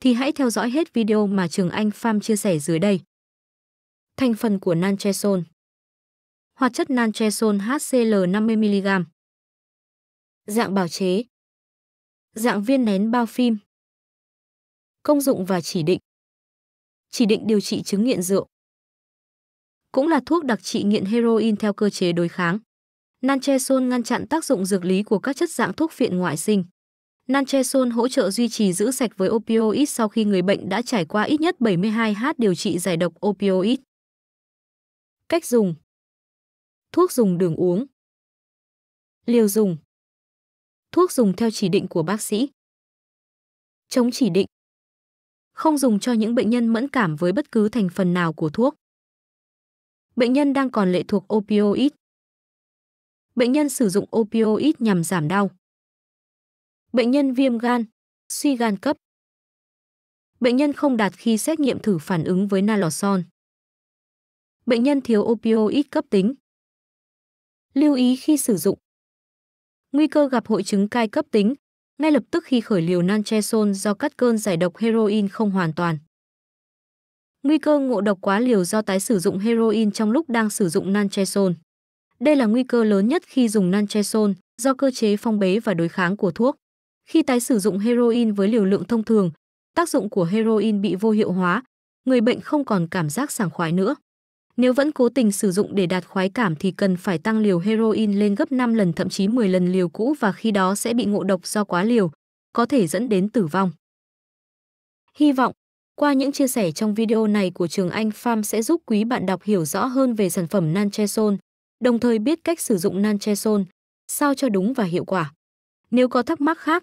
thì hãy theo dõi hết video mà Trường Anh Pham chia sẻ dưới đây. Thành phần của Nanchesol Hoạt chất Nanchesol HCl 50mg Dạng bào chế Dạng viên nén bao phim Công dụng và chỉ định Chỉ định điều trị chứng nghiện rượu Cũng là thuốc đặc trị nghiện heroin theo cơ chế đối kháng. Nanchesol ngăn chặn tác dụng dược lý của các chất dạng thuốc phiện ngoại sinh. Nanchezol hỗ trợ duy trì giữ sạch với opioid sau khi người bệnh đã trải qua ít nhất 72 h điều trị giải độc opioid. Cách dùng Thuốc dùng đường uống Liều dùng Thuốc dùng theo chỉ định của bác sĩ Chống chỉ định Không dùng cho những bệnh nhân mẫn cảm với bất cứ thành phần nào của thuốc. Bệnh nhân đang còn lệ thuộc opioid. Bệnh nhân sử dụng opioid nhằm giảm đau. Bệnh nhân viêm gan, suy gan cấp. Bệnh nhân không đạt khi xét nghiệm thử phản ứng với naloxone. Bệnh nhân thiếu opioid cấp tính. Lưu ý khi sử dụng. Nguy cơ gặp hội chứng cai cấp tính ngay lập tức khi khởi liều naltrexone do cắt cơn giải độc heroin không hoàn toàn. Nguy cơ ngộ độc quá liều do tái sử dụng heroin trong lúc đang sử dụng naltrexone. Đây là nguy cơ lớn nhất khi dùng naltrexone do cơ chế phong bế và đối kháng của thuốc. Khi tái sử dụng heroin với liều lượng thông thường, tác dụng của heroin bị vô hiệu hóa, người bệnh không còn cảm giác sảng khoái nữa. Nếu vẫn cố tình sử dụng để đạt khoái cảm thì cần phải tăng liều heroin lên gấp 5 lần thậm chí 10 lần liều cũ và khi đó sẽ bị ngộ độc do quá liều, có thể dẫn đến tử vong. Hy vọng, qua những chia sẻ trong video này của Trường Anh Farm sẽ giúp quý bạn đọc hiểu rõ hơn về sản phẩm Nanchesol, đồng thời biết cách sử dụng Nanchesol, sao cho đúng và hiệu quả. Nếu có thắc mắc khác,